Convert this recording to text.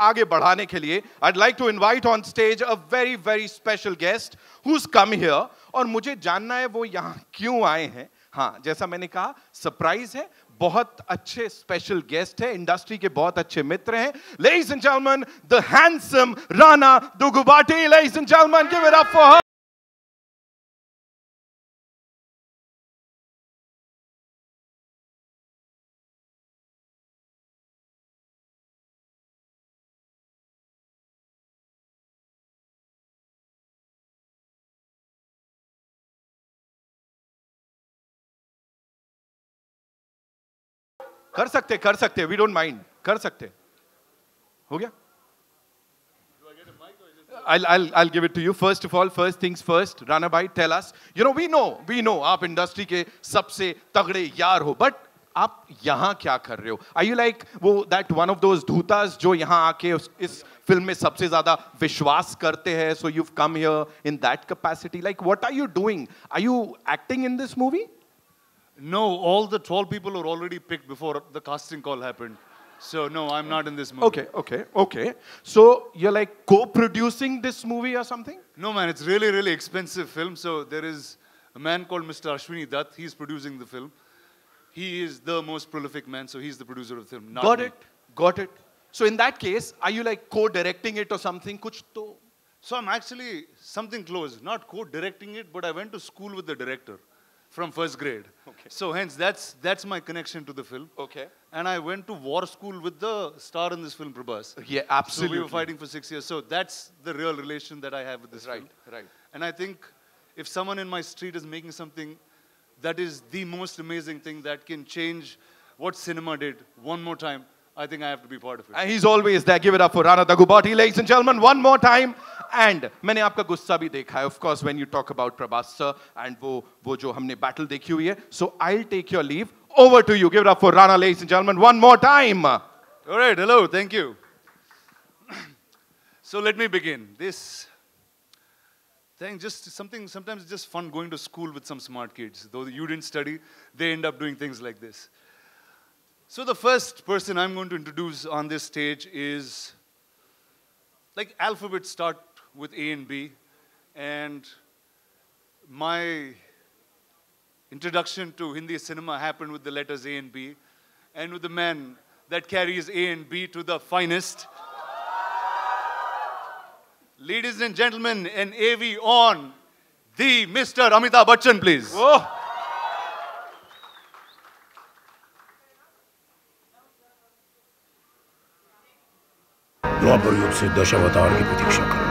आगे बढ़ाने के लिए I like to invite on stage a very very special guest who's come here और मुझे जानना है वो यहाँ क्यों आए हैं हाँ जैसा मैंने कहा सरप्राइज है बहुत अच्छे स्पेशल गेस्ट है इंडस्ट्री के बहुत अच्छे मित्र हैं ladies and gentleman the handsome Rana Daggubati ladies and gentleman give it up for कर सकते कर सकते वी डोंट माइंड कर सकते हो गया I'll, I'll, I'll give it to you. First of all, first things first, Rana Bhai, tell us. You know, we know, we know, आप industry के सबसे तगड़े यार हो बट आप यहाँ क्या कर रहे हो आई यू लाइक वो दैट वन ऑफ दोज धूतास जो यहाँ आके इस फिल्म में सबसे ज्यादा विश्वास करते हैं so you come here in that capacity like what are you doing are you acting in this movie No, all the 12 people were already picked before the casting call happened. So, no, I'm not in this movie. Okay, okay, okay. So, you're like co producing this movie or something? No, man, it's really, really expensive film. So, there is a man called Mr. Ashwini Dutt. He's producing the film. He is the most prolific man, so he's the producer of the film. Got me. it, got it. So, in that case, are you like co directing it or something? Kuch to? So, I'm actually something close. Not co directing it, but I went to school with the director from first grade. Okay. So hence, that's that's my connection to the film. Okay. And I went to war school with the star in this film, Prabhas. Yeah, absolutely. So we were fighting for six years. So that's the real relation that I have with this right, film. Right, right. And I think if someone in my street is making something that is the most amazing thing that can change what cinema did one more time, I think I have to be part of it. And uh, he's always there. Give it up for Rana Dagubati, ladies and gentlemen, one more time. And मैंने आपका गुस्सा भी देखा है of course when you talk about Prabhas sir and वो वो जो हमने बैटल देखी हुई है so I take your leave over to you. Give it up for Rana, ladies and gentlemen, one more time. All right, hello, thank you. so let me begin. This thing, just something, sometimes it's just fun going to school with some smart kids. Though you didn't study, they end up doing things like this. So the first person I'm going to introduce on this stage is like alphabet start with A and B. And my introduction to Hindi cinema happened with the letters A and B, and with the man that carries A and B to the finest. Ladies and gentlemen, an AV on the Mr. Amitabh Bachchan, please. Whoa. द्वापर युग से दशावतार की प्रतीक्षा करो